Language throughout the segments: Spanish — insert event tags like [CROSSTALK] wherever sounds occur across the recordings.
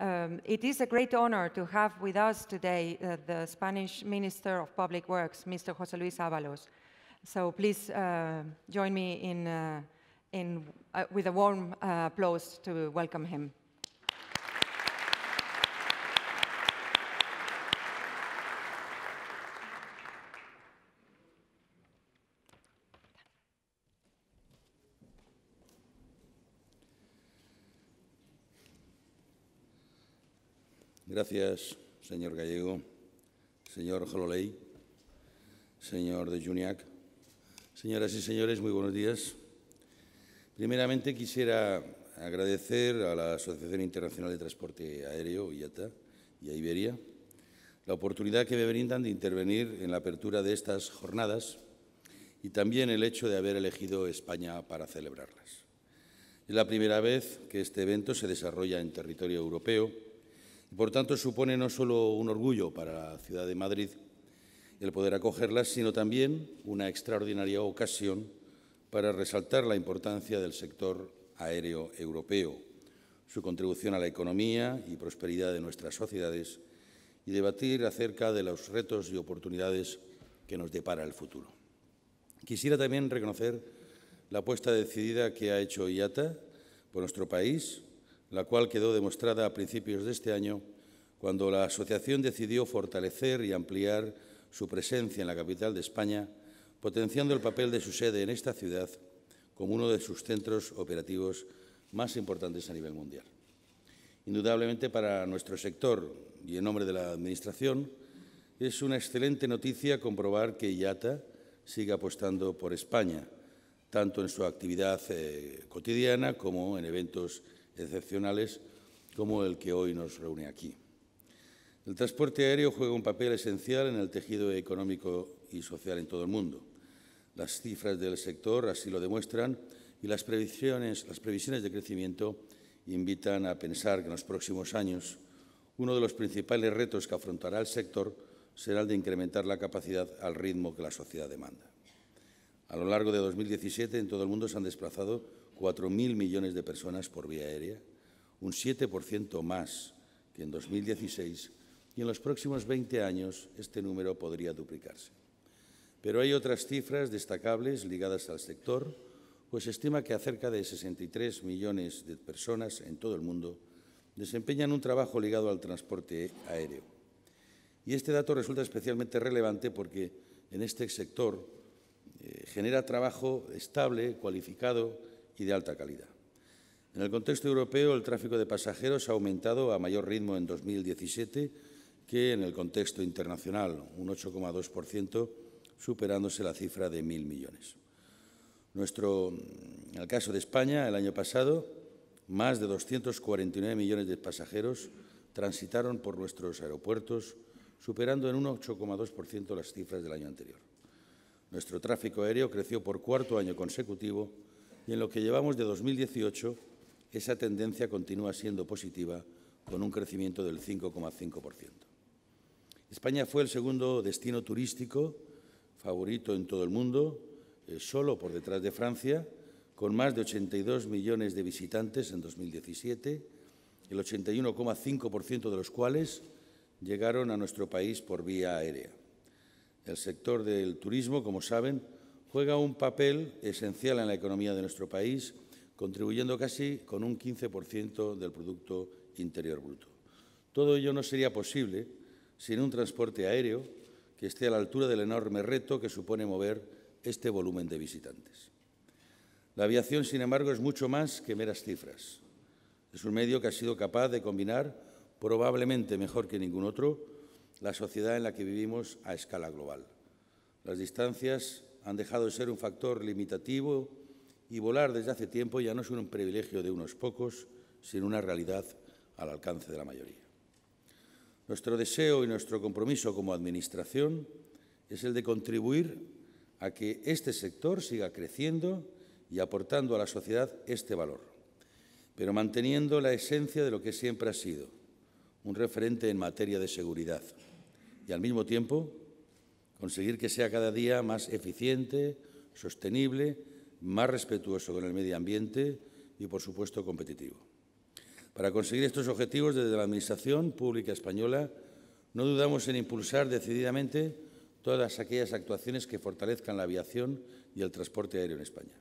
Um, it is a great honor to have with us today uh, the Spanish Minister of Public Works, Mr. José Luis Ábalos. So please uh, join me in, uh, in uh, with a warm uh, applause to welcome him. Gracias, señor Gallego, señor Jololey, señor de Juniac. Señoras y señores, muy buenos días. Primeramente quisiera agradecer a la Asociación Internacional de Transporte Aéreo, IATA, y a Iberia, la oportunidad que me brindan de intervenir en la apertura de estas jornadas y también el hecho de haber elegido España para celebrarlas. Es la primera vez que este evento se desarrolla en territorio europeo por tanto, supone no solo un orgullo para la ciudad de Madrid el poder acogerla, sino también una extraordinaria ocasión para resaltar la importancia del sector aéreo europeo, su contribución a la economía y prosperidad de nuestras sociedades y debatir acerca de los retos y oportunidades que nos depara el futuro. Quisiera también reconocer la apuesta decidida que ha hecho IATA por nuestro país la cual quedó demostrada a principios de este año cuando la asociación decidió fortalecer y ampliar su presencia en la capital de España, potenciando el papel de su sede en esta ciudad como uno de sus centros operativos más importantes a nivel mundial. Indudablemente para nuestro sector y en nombre de la Administración, es una excelente noticia comprobar que IATA sigue apostando por España, tanto en su actividad eh, cotidiana como en eventos excepcionales como el que hoy nos reúne aquí. El transporte aéreo juega un papel esencial en el tejido económico y social en todo el mundo. Las cifras del sector así lo demuestran y las previsiones, las previsiones de crecimiento invitan a pensar que en los próximos años uno de los principales retos que afrontará el sector será el de incrementar la capacidad al ritmo que la sociedad demanda. A lo largo de 2017 en todo el mundo se han desplazado 4.000 millones de personas por vía aérea, un 7% más que en 2016 y en los próximos 20 años este número podría duplicarse. Pero hay otras cifras destacables ligadas al sector, pues se estima que cerca de 63 millones de personas en todo el mundo desempeñan un trabajo ligado al transporte aéreo. Y este dato resulta especialmente relevante porque en este sector eh, genera trabajo estable, cualificado, y de alta calidad. En el contexto europeo, el tráfico de pasajeros ha aumentado a mayor ritmo en 2017 que en el contexto internacional, un 8,2%, superándose la cifra de 1.000 millones. Nuestro, en el caso de España, el año pasado, más de 249 millones de pasajeros transitaron por nuestros aeropuertos, superando en un 8,2% las cifras del año anterior. Nuestro tráfico aéreo creció por cuarto año consecutivo y en lo que llevamos de 2018 esa tendencia continúa siendo positiva con un crecimiento del 5,5%. España fue el segundo destino turístico favorito en todo el mundo, eh, solo por detrás de Francia, con más de 82 millones de visitantes en 2017, el 81,5% de los cuales llegaron a nuestro país por vía aérea. El sector del turismo, como saben, juega un papel esencial en la economía de nuestro país, contribuyendo casi con un 15% del Producto Interior Bruto. Todo ello no sería posible sin un transporte aéreo que esté a la altura del enorme reto que supone mover este volumen de visitantes. La aviación, sin embargo, es mucho más que meras cifras. Es un medio que ha sido capaz de combinar, probablemente mejor que ningún otro, la sociedad en la que vivimos a escala global. Las distancias han dejado de ser un factor limitativo y volar desde hace tiempo ya no es un privilegio de unos pocos, sino una realidad al alcance de la mayoría. Nuestro deseo y nuestro compromiso como Administración es el de contribuir a que este sector siga creciendo y aportando a la sociedad este valor, pero manteniendo la esencia de lo que siempre ha sido, un referente en materia de seguridad y al mismo tiempo conseguir que sea cada día más eficiente, sostenible, más respetuoso con el medio ambiente y, por supuesto, competitivo. Para conseguir estos objetivos, desde la Administración Pública Española, no dudamos en impulsar decididamente todas aquellas actuaciones que fortalezcan la aviación y el transporte aéreo en España.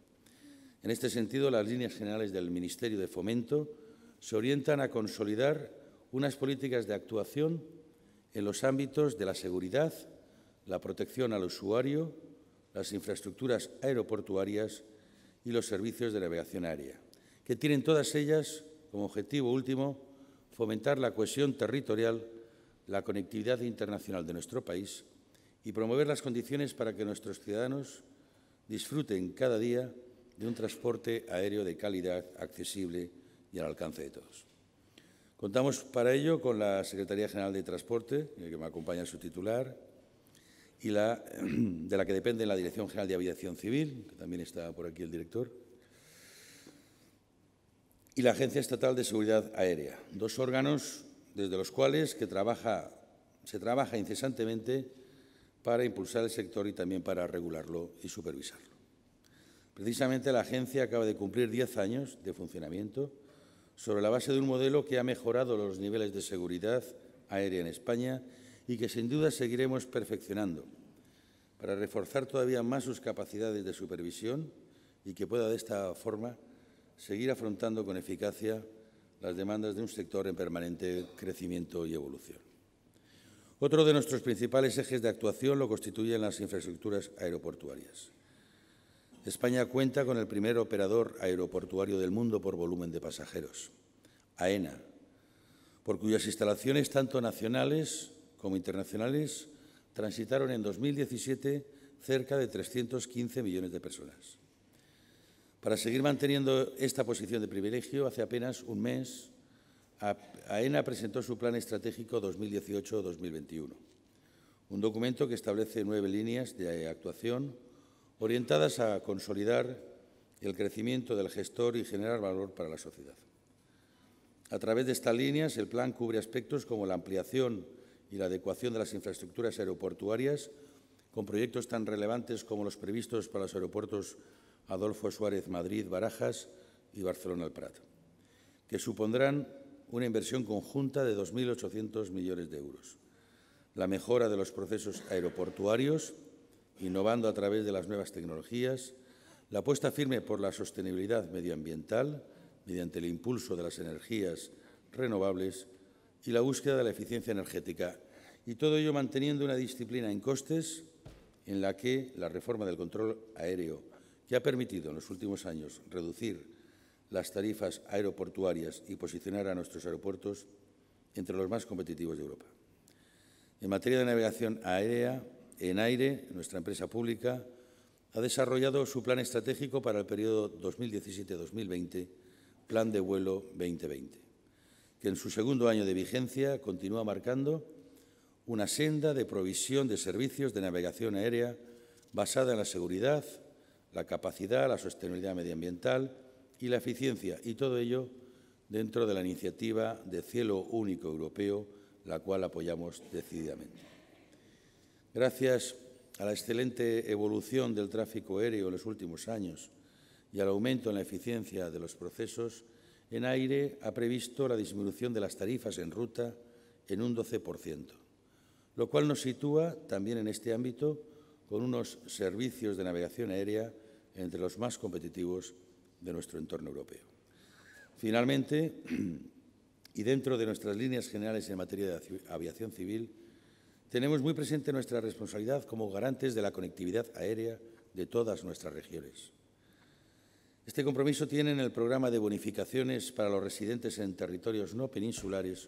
En este sentido, las líneas generales del Ministerio de Fomento se orientan a consolidar unas políticas de actuación en los ámbitos de la seguridad, la protección al usuario, las infraestructuras aeroportuarias y los servicios de navegación aérea, que tienen todas ellas como objetivo último fomentar la cohesión territorial, la conectividad internacional de nuestro país y promover las condiciones para que nuestros ciudadanos disfruten cada día de un transporte aéreo de calidad, accesible y al alcance de todos. Contamos para ello con la Secretaría General de Transporte, en el que me acompaña su titular, y la, [CLEARS THROAT] de la que depende la Dirección General de Aviación Civil, que también está por aquí el director, y la Agencia Estatal de Seguridad Aérea, dos órganos desde los cuales se trabaja incesantemente para impulsar el sector y también para regularlo y supervisarlo. Precisamente la agencia acaba de cumplir 10 años de funcionamiento sobre la base de un modelo que ha mejorado los niveles de seguridad aérea en España y que sin duda seguiremos perfeccionando para reforzar todavía más sus capacidades de supervisión y que pueda de esta forma seguir afrontando con eficacia las demandas de un sector en permanente crecimiento y evolución. Otro de nuestros principales ejes de actuación lo constituyen las infraestructuras aeroportuarias. España cuenta con el primer operador aeroportuario del mundo por volumen de pasajeros, AENA, por cuyas instalaciones tanto nacionales como internacionales transitaron en 2017 cerca de 315 millones de personas. Para seguir manteniendo esta posición de privilegio, hace apenas un mes, AENA e presentó su Plan Estratégico 2018-2021, un documento que establece nueve líneas de actuación orientadas a consolidar el crecimiento del gestor y generar valor para la sociedad. A través de estas líneas, el plan cubre aspectos como la ampliación y la adecuación de las infraestructuras aeroportuarias con proyectos tan relevantes como los previstos para los aeropuertos Adolfo Suárez Madrid Barajas y Barcelona El Prat, que supondrán una inversión conjunta de 2.800 millones de euros. La mejora de los procesos aeroportuarios, innovando a través de las nuevas tecnologías, la apuesta firme por la sostenibilidad medioambiental mediante el impulso de las energías renovables y la búsqueda de la eficiencia energética. Y todo ello manteniendo una disciplina en costes en la que la reforma del control aéreo, que ha permitido en los últimos años reducir las tarifas aeroportuarias y posicionar a nuestros aeropuertos entre los más competitivos de Europa. En materia de navegación aérea, en aire, nuestra empresa pública ha desarrollado su plan estratégico para el periodo 2017-2020, Plan de Vuelo 2020 que en su segundo año de vigencia continúa marcando una senda de provisión de servicios de navegación aérea basada en la seguridad, la capacidad, la sostenibilidad medioambiental y la eficiencia, y todo ello dentro de la iniciativa de Cielo Único Europeo, la cual apoyamos decididamente. Gracias a la excelente evolución del tráfico aéreo en los últimos años y al aumento en la eficiencia de los procesos, en aire ha previsto la disminución de las tarifas en ruta en un 12%, lo cual nos sitúa también en este ámbito con unos servicios de navegación aérea entre los más competitivos de nuestro entorno europeo. Finalmente, [CLEARS THROAT] y dentro de nuestras líneas generales en materia de aviación civil, tenemos muy presente nuestra responsabilidad como garantes de la conectividad aérea de todas nuestras regiones. Este compromiso tiene en el programa de bonificaciones para los residentes en territorios no peninsulares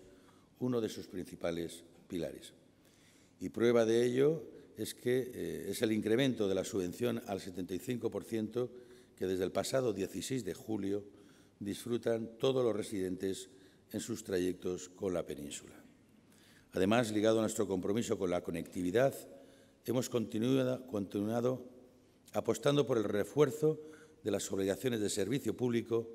uno de sus principales pilares. Y prueba de ello es que eh, es el incremento de la subvención al 75% que desde el pasado 16 de julio disfrutan todos los residentes en sus trayectos con la península. Además, ligado a nuestro compromiso con la conectividad, hemos continuado apostando por el refuerzo de las obligaciones de servicio público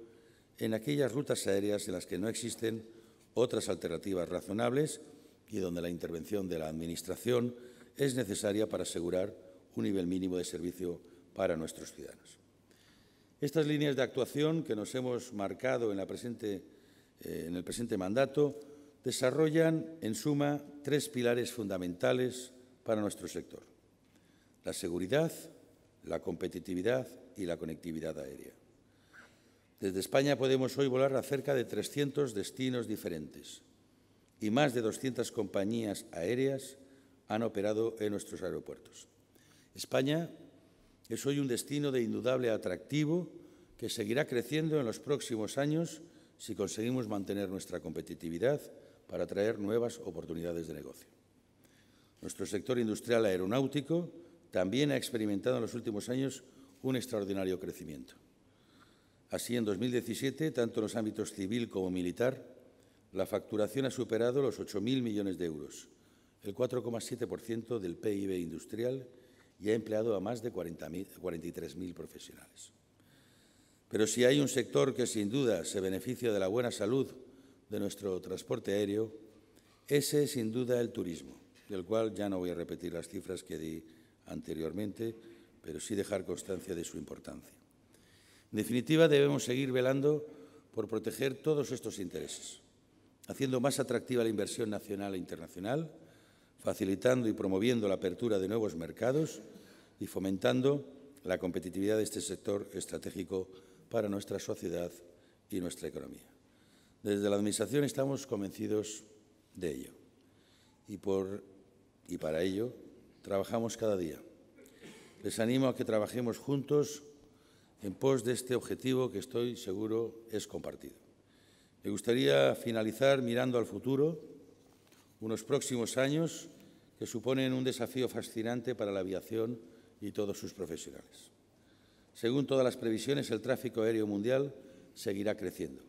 en aquellas rutas aéreas en las que no existen otras alternativas razonables y donde la intervención de la Administración es necesaria para asegurar un nivel mínimo de servicio para nuestros ciudadanos. Estas líneas de actuación que nos hemos marcado en, eh, el presente mandato desarrollan, en suma, tres pilares fundamentales para nuestro sector. La seguridad, la competitividad y la conectividad aérea. Desde España podemos hoy volar a cerca de 300 destinos diferentes y más de 200 compañías aéreas han operado en nuestros aeropuertos. España es hoy un destino de indudable atractivo que seguirá creciendo en los próximos años si conseguimos mantener nuestra competitividad para atraer nuevas oportunidades de negocio. Nuestro sector industrial aeronáutico también ha experimentado en los últimos años un extraordinario crecimiento. Así, en 2017, tanto en los ámbitos civil como militar, la facturación ha superado los 8.000 millones de euros, el 4,7% del PIB industrial y ha empleado a más de 43.000 profesionales. Pero si hay un sector que sin duda se beneficia de la buena salud de nuestro transporte aéreo, ese es sin duda el turismo, del cual ya no voy a repetir las cifras que di anteriormente, pero sí dejar constancia de su importancia. En definitiva, debemos seguir velando por proteger todos estos intereses, haciendo más atractiva la inversión nacional e internacional, facilitando y promoviendo la apertura de nuevos mercados y fomentando la competitividad de este sector estratégico para nuestra sociedad y nuestra economía. Desde la Administración estamos convencidos de ello y, para ello trabajamos cada día. Les animo a que trabajemos juntos en pos de este objetivo que estoy seguro es compartido. Me gustaría finalizar mirando al futuro, unos próximos años que suponen un desafío fascinante para la aviación y todos sus profesionales. Según todas las previsiones, el tráfico aéreo mundial seguirá creciendo,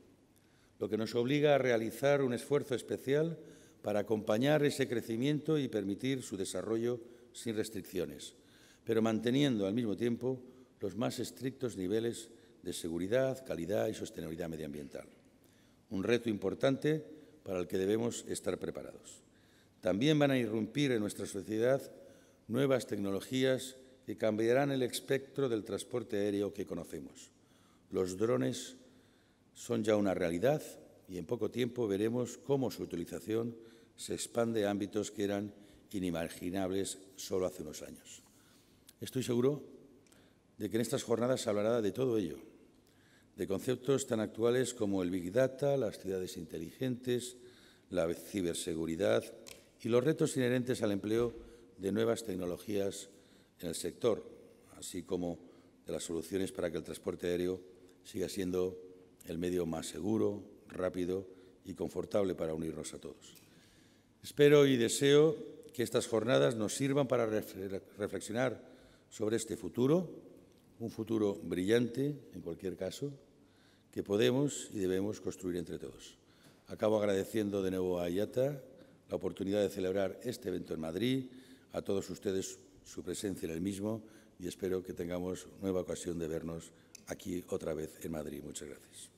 lo que nos obliga a realizar un esfuerzo especial para acompañar ese crecimiento y permitir su desarrollo sin restricciones, pero manteniendo al mismo tiempo los más estrictos niveles de seguridad, calidad y sostenibilidad medioambiental. Un reto importante para el que debemos estar preparados. También van a irrumpir en nuestra sociedad nuevas tecnologías que cambiarán el espectro del transporte aéreo que conocemos. Los drones son ya una realidad y en poco tiempo veremos cómo su utilización se expande a ámbitos que eran inimaginables solo hace unos años. Estoy seguro de que en estas jornadas se hablará de todo ello, de conceptos tan actuales como el Big Data, las ciudades inteligentes, la ciberseguridad y los retos inherentes al empleo de nuevas tecnologías en el sector, así como de las soluciones para que el transporte aéreo siga siendo el medio más seguro, rápido y confortable para unirnos a todos. Espero y deseo que estas jornadas nos sirvan para reflexionar sobre este futuro, un futuro brillante en cualquier caso, que podemos y debemos construir entre todos. Acabo agradeciendo de nuevo a IATA la oportunidad de celebrar este evento en Madrid, a todos ustedes su presencia en el mismo y espero que tengamos nueva ocasión de vernos aquí otra vez en Madrid. Muchas gracias.